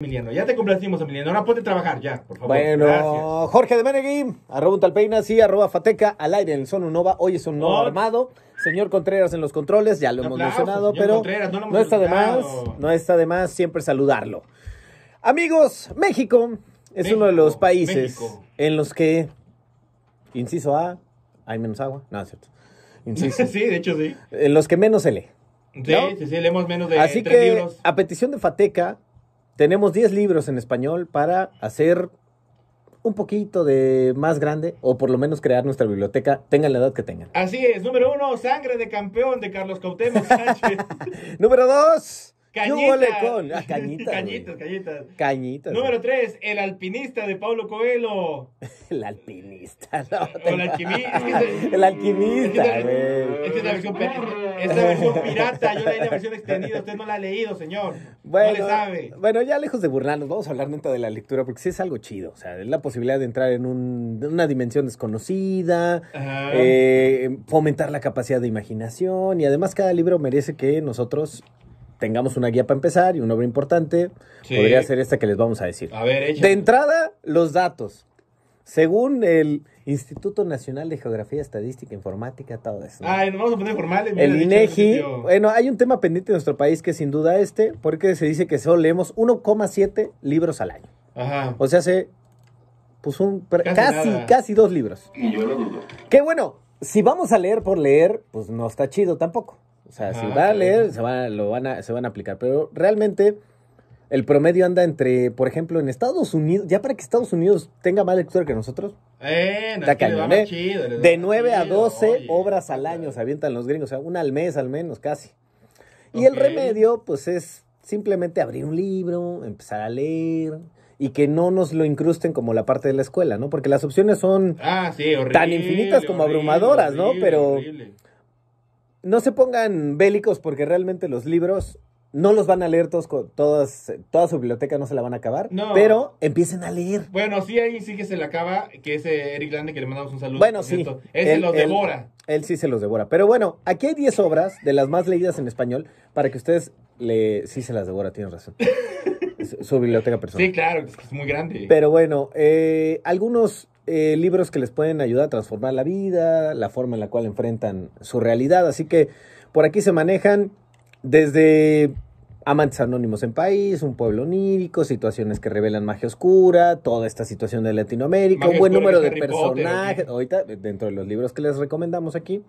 Emiliano, ya te complacimos, Emiliano. Ahora ponte a trabajar, ya, por favor. Bueno, Jorge de Menegui, arroba talpeina, sí, arroba Fateca al aire en el Son Unova. Hoy es un nuevo armado. Señor Contreras en los controles, ya lo hemos mencionado, pero no, está de más, no está de más siempre saludarlo. Amigos, México es uno de los países en los que, inciso A, hay menos agua. No, es cierto. Inciso. sí, de hecho sí. En los que menos se lee. Sí, sí, sí, leemos menos de Así que, a petición de Fateca, tenemos 10 libros en español para hacer un poquito de más grande o por lo menos crear nuestra biblioteca, tengan la edad que tengan. Así es, número uno, Sangre de Campeón de Carlos Cautemo Sánchez. número dos, Cañita. Con? Ah, cañitas, cañitas, cañitas. Cañitas. Número 3, el alpinista de Pablo Coelho. el alpinista, no. el alquimista. el alquimista. Es es, es la versión, es la versión pirata. Yo leí la versión extendida. Usted no la ha leído, señor. Bueno, no le sabe. Bueno, ya lejos de burlarnos, vamos a hablar neta de la lectura porque sí es algo chido. O sea, es la posibilidad de entrar en una dimensión desconocida, eh, fomentar la capacidad de imaginación y además cada libro merece que nosotros tengamos una guía para empezar y una obra importante, podría ser esta que les vamos a decir. A ver, De entrada, los datos. Según el Instituto Nacional de Geografía, Estadística, Informática, todo eso. ¿no? nos vamos a poner formales. el INEGI. Bueno, hay un tema pendiente en nuestro país que es sin duda este, porque se dice que solo leemos 1,7 libros al año. Ajá. O sea, se. Pues un. Casi, casi, dos libros. Y yo Que bueno, si vamos a leer por leer, pues no está chido tampoco. O sea, si va a leer, se, va, lo van a, se van a aplicar. Pero realmente el promedio anda entre, por ejemplo, en Estados Unidos, ya para que Estados Unidos tenga más lectura que nosotros. Eh, ah, ¿eh? de 9 a 12 obras al año se avientan los gringos, o sea, una al mes al menos casi. Y el remedio, pues es simplemente abrir un libro, empezar a leer, y que no nos lo incrusten como la parte de la escuela, ¿no? Porque las opciones son ah, tan infinitas como abrumadoras, ¿no? Pero no se pongan bélicos porque realmente los libros no los van a leer todos, todas, toda su biblioteca no se la van a acabar, pero empiecen a leer. Bueno, sí, ahí sí que se la acaba, que es eh, Eric Lande, que le mandamos un saludo. Bueno, sí. Él, se los devora. Él, sí se los devora. Pero bueno, aquí hay 10 obras de las más leídas en español para que ustedes le... Sí se las devora, tienes razón. su, biblioteca personal. Sí, claro, es que es muy grande. Pero bueno, eh, algunos eh, libros que les pueden ayudar a transformar la vida, la forma en la cual enfrentan su realidad. Así que por aquí se manejan desde amantes anónimos en país, un pueblo onírico, situaciones que revelan magia oscura, toda esta situación de Latinoamérica, un buen número de, personajes. Ahorita, dentro de los libros que les recomendamos aquí,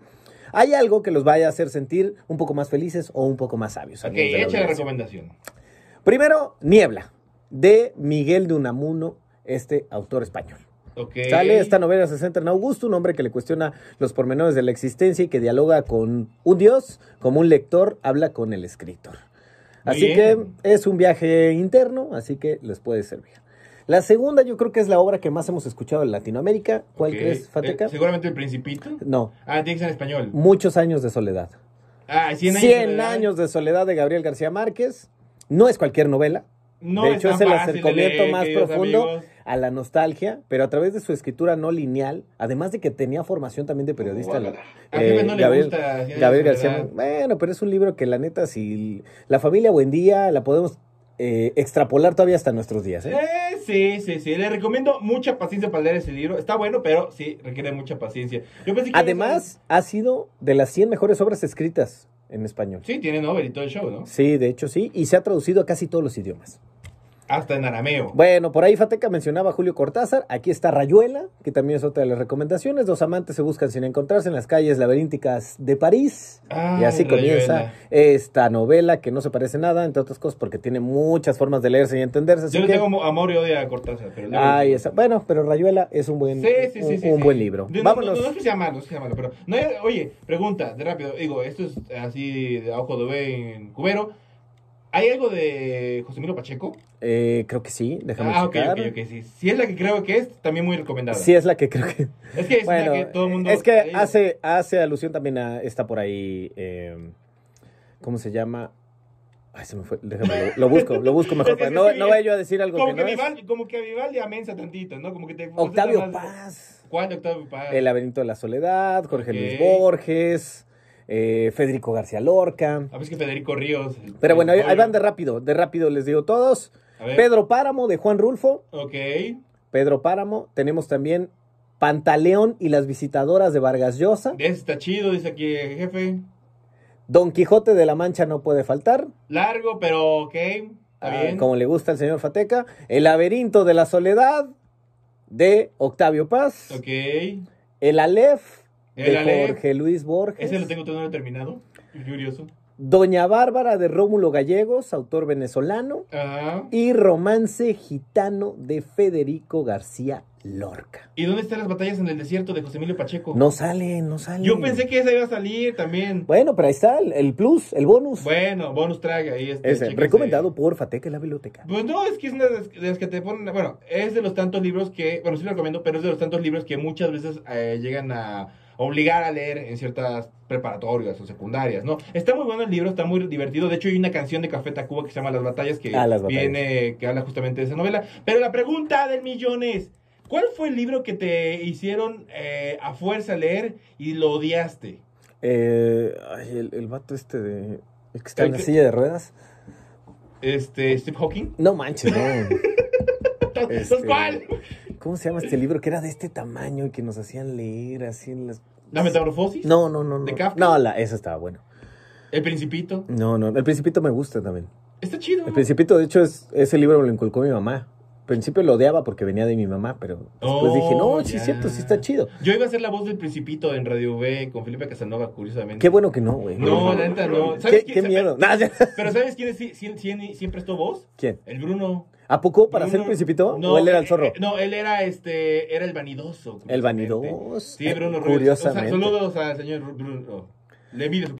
hay algo que los vaya a hacer sentir un poco más felices o un poco más sabios. Ok, echa la recomendación. Primero, Niebla, de Miguel de Unamuno, este autor español. Sale, esta novela se centra en Augusto, un hombre que le cuestiona los pormenores de la existencia y que dialoga con un dios, como un lector habla con el escritor. Así que es un viaje interno, así que les puede servir. La segunda yo creo que es la obra que más hemos escuchado en Latinoamérica. ¿Cuál crees, eh, Fateca? seguramente El Principito. No. Ah, tiene que ser en español. Muchos años de soledad. Ah, 100 años, de, soledad. años de soledad de Gabriel García Márquez. No es cualquier novela. de hecho, es, el acercamiento más profundo a la nostalgia, pero a través de su escritura no lineal, además de que tenía formación también de periodista. Eh, bueno, pero es un libro que la neta, si la familia Buendía la podemos eh, extrapolar todavía hasta nuestros días. ¿eh? sí, sí, sí. Le recomiendo mucha paciencia para leer ese libro. Está bueno, pero sí, requiere mucha paciencia. Además, ha sido de las 100 mejores obras escritas en español. Sí, tiene novel y todo el show, ¿no? Sí, de hecho sí. Y se ha traducido a casi todos los idiomas. Hasta en arameo. Bueno, por ahí Fateca mencionaba Julio Cortázar. Aquí está Rayuela, que también es otra de las recomendaciones. Dos amantes se buscan sin encontrarse en las calles laberínticas de París. y así comienza esta novela que no se parece nada, entre otras cosas, porque tiene muchas formas de leerse y entenderse. Yo tengo amor y odio a Cortázar. Pero Bueno, pero Rayuela es un buen, un, buen libro. Vámonos. No, sé pero... Oye, pregunta, de rápido. Digo, esto es así de ojo de en cubero. ¿Hay algo de José Pacheco? Eh, creo que sí, déjame ah, Ah, ok, sí. Si es la que creo que es, también muy recomendada. Sí, es la que creo que... Es que es que todo el mundo... Es que hace, hace alusión también a... Está por ahí... Em, ¿Cómo se llama? Ay, se me fue. Déjame, lo, busco, lo busco mejor. No, no vaya yo a decir algo como que, que no Como que a Vivaldi amensa tantito, ¿no? Como que te... Octavio Paz. ¿Cuál Octavio Paz? El laberinto de la soledad, Jorge Luis Borges... Eh, Federico García Lorca. A ah, pues que Federico Ríos. Pero bueno, ahí, van de rápido, de rápido les digo todos. Pedro Páramo de Juan Rulfo. Ok. Pedro Páramo. Tenemos también Pantaleón y las visitadoras de Vargas Llosa. está chido, dice aquí el jefe. Don Quijote de la Mancha no puede faltar. Largo, pero ok. Ah, bien. Como le gusta al señor Fateca. El laberinto de la soledad de Octavio Paz. Ok. El Aleph de Jorge Luis Borges. Ese lo tengo todavía terminado. Curioso. Doña Bárbara de Rómulo Gallegos, autor venezolano. Ah. Y Romance Gitano de Federico García Lorca. ¿Y dónde están las batallas en el desierto de José Emilio Pacheco? No sale, no sale. Yo pensé que esa iba a salir también. Bueno, pero ahí está el, plus, el bonus. Bueno, bonus traga ahí. Este, recomendado por Fateca la biblioteca. Pues no, es que es una de las que te ponen, bueno, es de los tantos libros que, bueno, sí lo recomiendo, pero es de los tantos libros que muchas veces eh, llegan a obligar a leer en ciertas preparatorias o secundarias, ¿no? Está muy bueno el libro, está muy divertido. De hecho, hay una canción de Café Tacuba que se llama Las Batallas, que ah, viene, que habla justamente de esa novela. Pero la pregunta del millón es, ¿cuál fue el libro que te hicieron eh, a fuerza leer y lo odiaste? Eh, el, el, vato este de... El está en la silla de ruedas. Este, Steve Hawking. No manches, no. Este, ¿cuál? ¿Cómo se llama este libro? Que era de este tamaño y que nos hacían leer así en las. ¿La metamorfosis? No, no, no. Kafka? No, la, esa estaba bueno. ¿El Principito? No, no. El Principito me gusta también. Está chido. El Principito, de hecho, es, ese libro lo inculcó mi mamá principio lo odiaba porque venía de mi mamá, pero después dije, no, oh, sí es cierto, sí está chido. Yo iba a ser la voz del principito en Radio B con Felipe Casanova, curiosamente. Qué bueno que no, güey. No, la neta no. ¿Sabes qué, qué miedo. Pero ¿sabes quién, es, siempre estuvo voz? ¿Quién? El Bruno. ¿A poco para Bruno, ser principito? No, ¿O él era el eh, zorro? Eh, no, él era este, era el vanidoso. El vanidoso. Sí, Bruno Curiosamente. saludos al señor Bruno. Le mide su